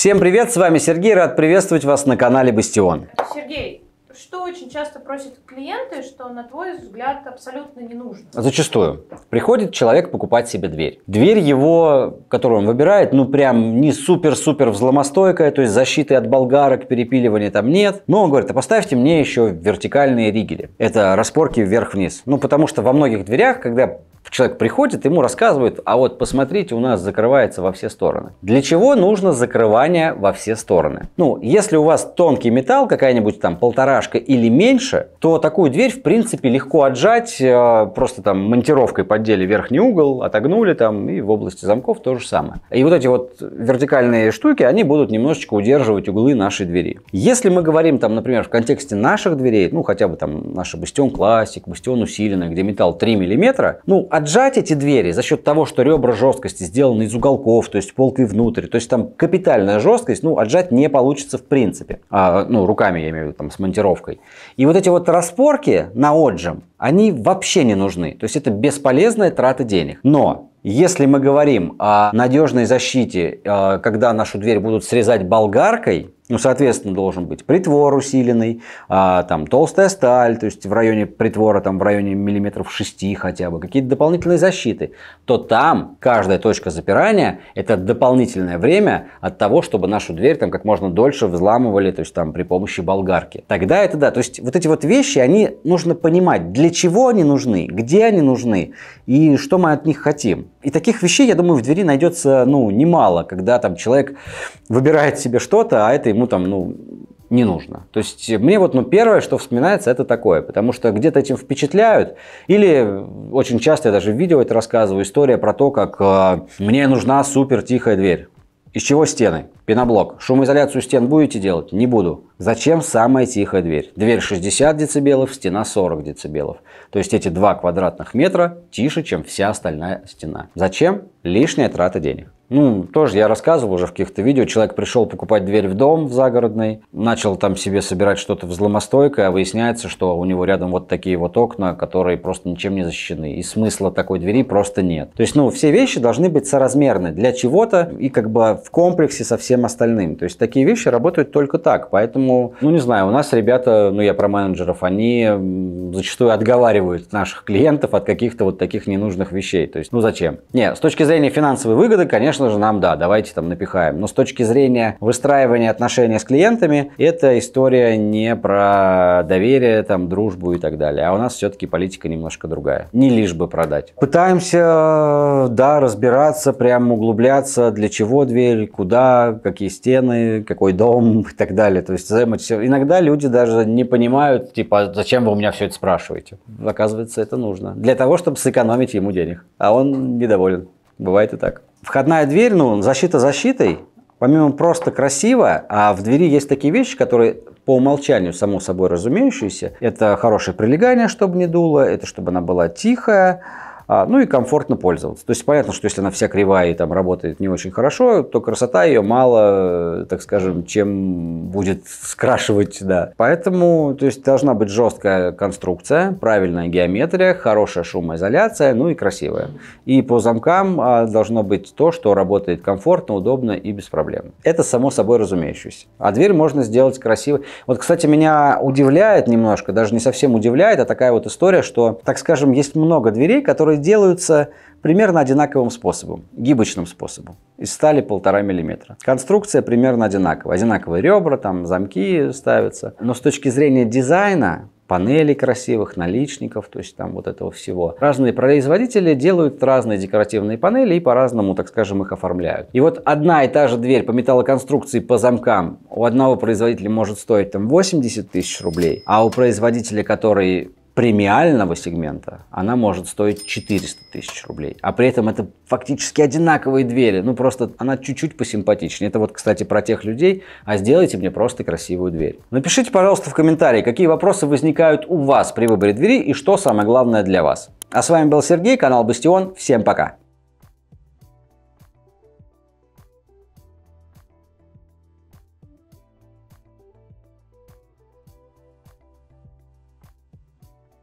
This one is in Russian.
Всем привет, с вами Сергей, рад приветствовать вас на канале Бастион. Сергей, что очень часто просят клиенты, что, на твой взгляд, абсолютно не нужно? Зачастую. Приходит человек покупать себе дверь. Дверь его, которую он выбирает, ну прям не супер-супер взломостойкая, то есть защиты от болгарок, перепиливания там нет. Но он говорит, а поставьте мне еще вертикальные ригели. Это распорки вверх-вниз. Ну потому что во многих дверях, когда Человек приходит, ему рассказывают, а вот посмотрите, у нас закрывается во все стороны. Для чего нужно закрывание во все стороны? Ну, если у вас тонкий металл, какая-нибудь там полторашка или меньше, то такую дверь, в принципе, легко отжать, э, просто там монтировкой поддели верхний угол, отогнули там, и в области замков то же самое. И вот эти вот вертикальные штуки, они будут немножечко удерживать углы нашей двери. Если мы говорим там, например, в контексте наших дверей, ну, хотя бы там наша бастион классик, бастион усиленный, где металл 3 мм, ну, отжать эти двери за счет того, что ребра жесткости сделаны из уголков, то есть полкой внутрь, то есть там капитальная жесткость, ну, отжать не получится в принципе. А, ну, руками я имею в виду, там, с монтировкой. И вот эти вот распорки на отжим, они вообще не нужны. То есть это бесполезная трата денег. Но если мы говорим о надежной защите, э, когда нашу дверь будут срезать болгаркой, ну, соответственно, должен быть притвор усиленный, а, там толстая сталь, то есть в районе притвора, там в районе миллиметров 6 хотя бы, какие-то дополнительные защиты, то там каждая точка запирания – это дополнительное время от того, чтобы нашу дверь там как можно дольше взламывали, то есть там при помощи болгарки. Тогда это да, то есть вот эти вот вещи, они нужно понимать, для чего они нужны, где они нужны и что мы от них хотим. И таких вещей, я думаю, в двери найдется, ну, немало, когда там человек выбирает себе что-то, а это ему там, ну, не нужно. То есть мне вот ну, первое, что вспоминается, это такое, потому что где-то этим впечатляют, или очень часто я даже в видео это рассказываю, история про то, как э, мне нужна супер тихая дверь. Из чего стены? Пеноблок. Шумоизоляцию стен будете делать? Не буду. Зачем самая тихая дверь? Дверь 60 дБ, стена 40 дБ. То есть эти два квадратных метра тише, чем вся остальная стена. Зачем? Лишняя трата денег. Ну, тоже я рассказывал уже в каких-то видео. Человек пришел покупать дверь в дом в загородный, начал там себе собирать что-то взломостойкое, а выясняется, что у него рядом вот такие вот окна, которые просто ничем не защищены. И смысла такой двери просто нет. То есть, ну, все вещи должны быть соразмерны для чего-то и как бы в комплексе совсем всем остальным. То есть такие вещи работают только так. Поэтому, ну не знаю, у нас ребята, ну я про менеджеров, они зачастую отговаривают наших клиентов от каких-то вот таких ненужных вещей. То есть, ну зачем? Не, с точки зрения финансовой выгоды, конечно же, нам да, давайте там напихаем. Но с точки зрения выстраивания отношений с клиентами, эта история не про доверие, там, дружбу и так далее. А у нас все-таки политика немножко другая. Не лишь бы продать. Пытаемся, да, разбираться, прям углубляться, для чего дверь, куда, какие стены, какой дом и так далее. То есть иногда люди даже не понимают, типа, «А зачем вы у меня все это спрашиваете. Оказывается, это нужно. Для того, чтобы сэкономить ему денег. А он недоволен. Бывает и так. Входная дверь, ну, защита защитой. Помимо просто красиво, а в двери есть такие вещи, которые по умолчанию, само собой разумеющиеся. Это хорошее прилегание, чтобы не дуло, это чтобы она была тихая, а, ну и комфортно пользоваться. То есть понятно, что если она вся кривая и там работает не очень хорошо, то красота ее мало, э, так скажем, чем будет скрашивать, да. Поэтому, то есть должна быть жесткая конструкция, правильная геометрия, хорошая шумоизоляция, ну и красивая. И по замкам а, должно быть то, что работает комфортно, удобно и без проблем. Это само собой разумеющееся. А дверь можно сделать красивой. Вот, кстати, меня удивляет немножко, даже не совсем удивляет, а такая вот история, что, так скажем, есть много дверей, которые делаются примерно одинаковым способом, гибочным способом, из стали полтора миллиметра. Конструкция примерно одинаковая, одинаковые ребра, там замки ставятся. Но с точки зрения дизайна, панелей красивых, наличников, то есть там вот этого всего. Разные производители делают разные декоративные панели и по-разному, так скажем, их оформляют. И вот одна и та же дверь по металлоконструкции, по замкам у одного производителя может стоить там 80 тысяч рублей, а у производителя, который премиального сегмента она может стоить 400 тысяч рублей. А при этом это фактически одинаковые двери. Ну, просто она чуть-чуть посимпатичнее. Это вот, кстати, про тех людей. А сделайте мне просто красивую дверь. Напишите, пожалуйста, в комментарии, какие вопросы возникают у вас при выборе двери и что самое главное для вас. А с вами был Сергей, канал Бастион. Всем пока!